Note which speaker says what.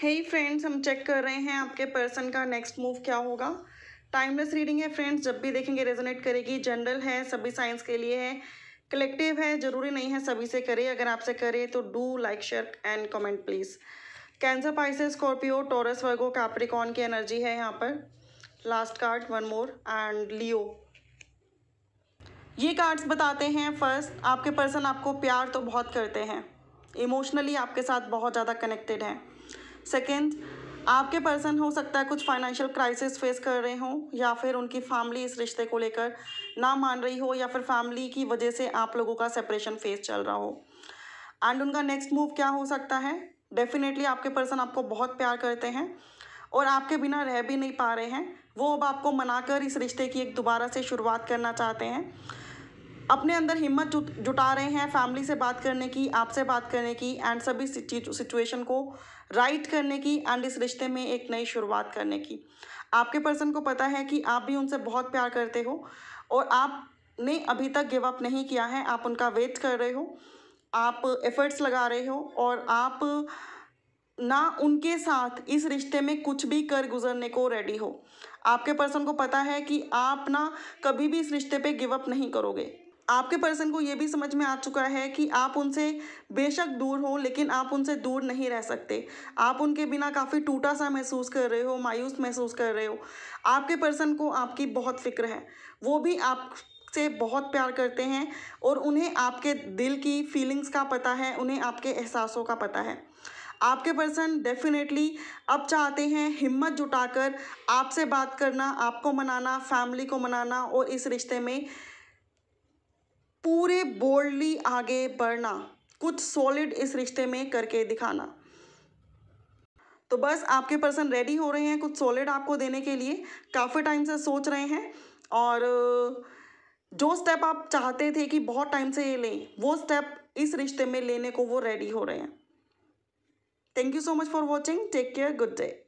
Speaker 1: हे hey friends हम check कर रहे हैं आपके पर्सन का नेक्स्ट मूव क्या होगा टाइमलेस रीडिंग है फ्रेंड्स जब भी देखेंगे रेजोनेट करेगी जनरल है सभी साइंस के लिए है कलेक्टिव है ज़रूरी नहीं है सभी से करे अगर आपसे करे तो do like share and comment please Cancer Pisces Scorpio Taurus Virgo Capricorn की एनर्जी है यहाँ पर last card one more and Leo ये कार्ड्स बताते हैं फर्स्ट आपके पर्सन आपको प्यार तो बहुत करते हैं इमोशनली आपके साथ बहुत ज़्यादा कनेक्टेड हैं सेकेंड आपके पर्सन हो सकता है कुछ फाइनेंशियल क्राइसिस फेस कर रहे हों या फिर उनकी फैमिली इस रिश्ते को लेकर ना मान रही हो या फिर फैमिली की वजह से आप लोगों का सेपरेशन फेस चल रहा हो एंड उनका नेक्स्ट मूव क्या हो सकता है डेफिनेटली आपके पर्सन आपको बहुत प्यार करते हैं और आपके बिना रह भी नहीं पा रहे हैं वो अब आपको मनाकर इस रिश्ते की एक दोबारा से शुरुआत करना चाहते हैं अपने अंदर हिम्मत जुट जुटा रहे हैं फैमिली से बात करने की आपसे बात करने की एंड सभी सिचुएशन को राइट करने की एंड इस रिश्ते में एक नई शुरुआत करने की आपके पर्सन को पता है कि आप भी उनसे बहुत प्यार करते हो और आपने अभी तक गिव अप नहीं किया है आप उनका वेट कर रहे हो आप एफर्ट्स लगा रहे हो और आप ना उनके साथ इस रिश्ते में कुछ भी कर गुजरने को रेडी हो आपके पर्सन को पता है कि आप ना कभी भी इस रिश्ते पे गिव अप नहीं करोगे आपके पर्सन को ये भी समझ में आ चुका है कि आप उनसे बेशक दूर हो लेकिन आप उनसे दूर नहीं रह सकते आप उनके बिना काफ़ी टूटा सा महसूस कर रहे हो मायूस महसूस कर रहे हो आपके पर्सन को आपकी बहुत फिक्र है वो भी आप से बहुत प्यार करते हैं और उन्हें आपके दिल की फीलिंग्स का पता है उन्हें आपके एहसासों का पता है आपके पर्सन डेफिनेटली अब चाहते हैं हिम्मत जुटाकर आपसे बात करना आपको मनाना फैमिली को मनाना और इस रिश्ते में पूरे बोल्डली आगे बढ़ना कुछ सॉलिड इस रिश्ते में करके दिखाना तो बस आपके पर्सन रेडी हो रहे हैं कुछ सॉलिड आपको देने के लिए काफ़ी टाइम से सोच रहे हैं और जो स्टेप आप चाहते थे कि बहुत टाइम से ये लें वो स्टेप इस रिश्ते में लेने को वो रेडी हो रहे हैं thank you so much for watching take care good day